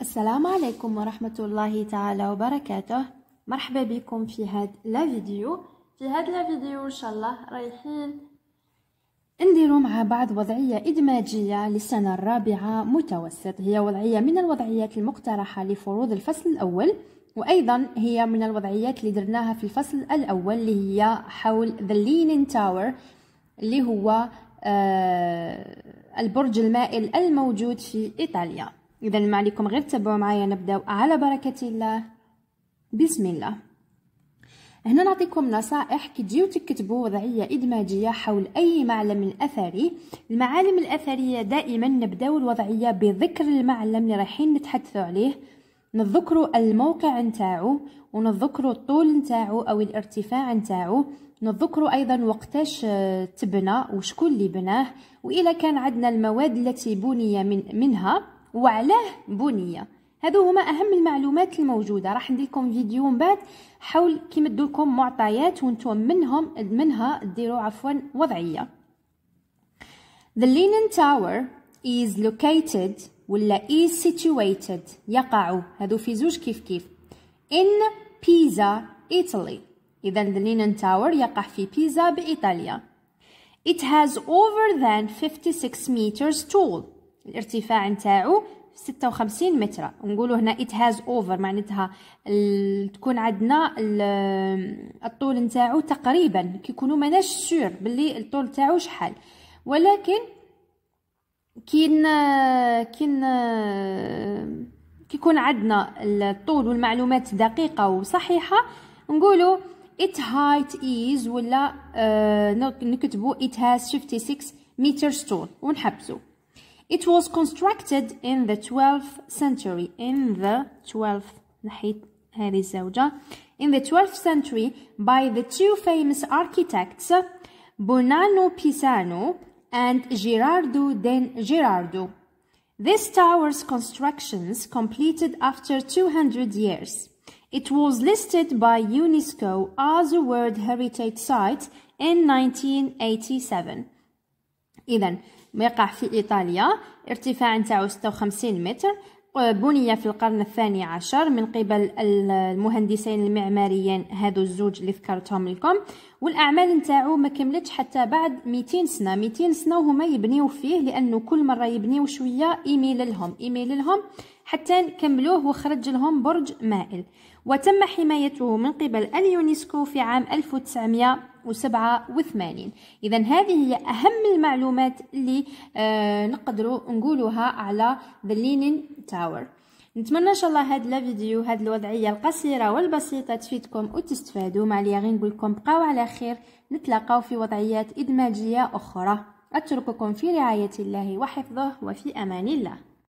السلام عليكم ورحمة الله تعالى وبركاته مرحبا بكم في هاد لا فيديو في هاد لا فيديو إن شاء الله رايحين نديرو مع بعض وضعية إدماجية للسنة الرابعة متوسط هي وضعية من الوضعيات المقترحة لفروض الفصل الأول وأيضا هي من الوضعيات اللي درناها في الفصل الأول اللي هي حول The Leaning Tower اللي هو آه البرج المائل الموجود في إيطاليا إذا ما عليكم غير تتبعوا معايا نبداو على بركة الله بسم الله هنا نعطيكم نصائح كي تجيو تكتبوا وضعيه ادماجيه حول اي معلم اثري المعالم الاثريه دائما نبداو الوضعيه بذكر المعلم اللي رايحين نتحدثوا عليه نذكروا الموقع نتاعو ونذكروا الطول نتاعو او الارتفاع نتاعو نذكروا ايضا وقتاش آه، تبنى وشكون اللي بناه وإلا كان عندنا المواد التي بني من منها وعلاه بنية هادو هما اهم المعلومات الموجوده راح ندير لكم فيديو من بعد حول كيما لكم معطيات وانتم منهم منها ديروا عفوا وضعيه The Leaning Tower is located ولا is situated يقع هادو في زوج كيف كيف in Pisa Italy اذا The Leaning Tower يقع في بيزا بايطاليا It has over than 56 meters tall الارتفاع نتاعو 56 متر نقولوا هنا ات هاز اوفر معناتها تكون عندنا الطول نتاعو تقريبا كيكونوا ماناش سور باللي الطول نتاعو شحال ولكن كين كين كيكون عندنا الطول والمعلومات دقيقه وصحيحه نقولوا ات هايت از ولا آه، نكتبوا ات هاز 56 متر طول ونحبسوا It was constructed in the 12th century. In the 12th, نحيت In the 12th century by the two famous architects Bonanno Pisano and Girardo den Girardo. This tower's constructions completed after 200 years. It was listed by UNESCO as a World Heritage Site in 1987. اذا ميقع في ايطاليا ارتفاع نتاعو 56 متر بني في القرن الثاني عشر من قبل المهندسين المعماريين هادو الزوج اللي ذكرتهم لكم والاعمال نتاعو ما كملتش حتى بعد 200 سنه 200 سنه وهما يبنيو فيه لانه كل مره يبنيو شويه ايميل لهم ايميل لهم حتى كملوه وخرج لهم برج مائل وتم حمايته من قبل اليونسكو في عام 1987 إذا هذه هي أهم المعلومات اللي آه، نقدروا نقولوها على ذا لينين تاور نتمنى ان شاء الله هاد لا فيديو هاد الوضعيه القصيره والبسيطه تفيدكم وتستفادوا مع اللي نقول لكم بقاو على خير نتلاقاو في وضعيات ادماجيه اخرى اترككم في رعايه الله وحفظه وفي امان الله